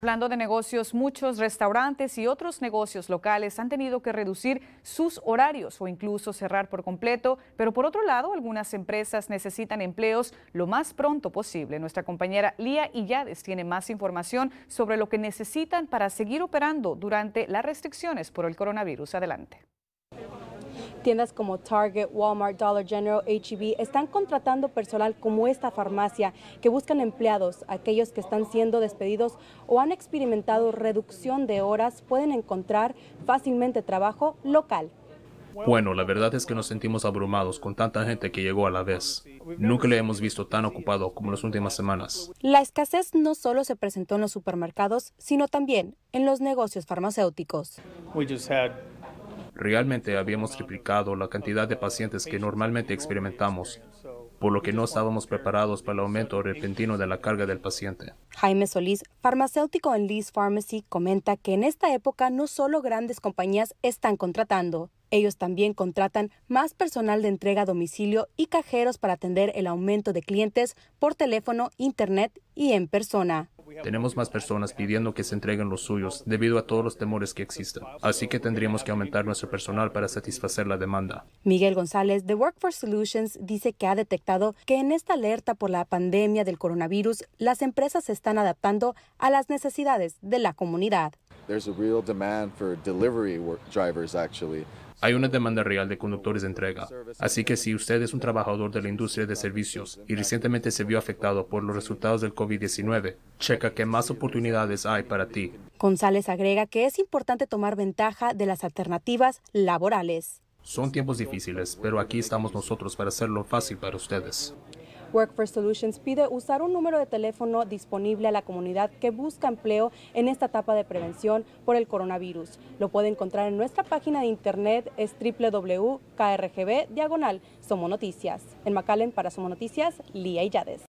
Hablando de negocios, muchos restaurantes y otros negocios locales han tenido que reducir sus horarios o incluso cerrar por completo, pero por otro lado, algunas empresas necesitan empleos lo más pronto posible. Nuestra compañera Lía Illades tiene más información sobre lo que necesitan para seguir operando durante las restricciones por el coronavirus. Adelante. Tiendas como Target, Walmart, Dollar General, hb e están contratando personal como esta farmacia que buscan empleados. Aquellos que están siendo despedidos o han experimentado reducción de horas pueden encontrar fácilmente trabajo local. Bueno, la verdad es que nos sentimos abrumados con tanta gente que llegó a la vez. Nunca le hemos visto tan ocupado como en las últimas semanas. La escasez no solo se presentó en los supermercados, sino también en los negocios farmacéuticos. Realmente habíamos triplicado la cantidad de pacientes que normalmente experimentamos, por lo que no estábamos preparados para el aumento repentino de la carga del paciente. Jaime Solís, farmacéutico en Lee's Pharmacy, comenta que en esta época no solo grandes compañías están contratando, ellos también contratan más personal de entrega a domicilio y cajeros para atender el aumento de clientes por teléfono, internet y en persona. Tenemos más personas pidiendo que se entreguen los suyos debido a todos los temores que existen. Así que tendríamos que aumentar nuestro personal para satisfacer la demanda. Miguel González de Workforce Solutions dice que ha detectado que en esta alerta por la pandemia del coronavirus, las empresas se están adaptando a las necesidades de la comunidad. Hay una demanda real de conductores de entrega, así que si usted es un trabajador de la industria de servicios y recientemente se vio afectado por los resultados del COVID-19, checa qué más oportunidades hay para ti. González agrega que es importante tomar ventaja de las alternativas laborales. Son tiempos difíciles, pero aquí estamos nosotros para hacerlo fácil para ustedes for Solutions pide usar un número de teléfono disponible a la comunidad que busca empleo en esta etapa de prevención por el coronavirus. Lo puede encontrar en nuestra página de internet es www.krgb diagonal En McAllen para Somonoticias, Noticias, Lía Yades.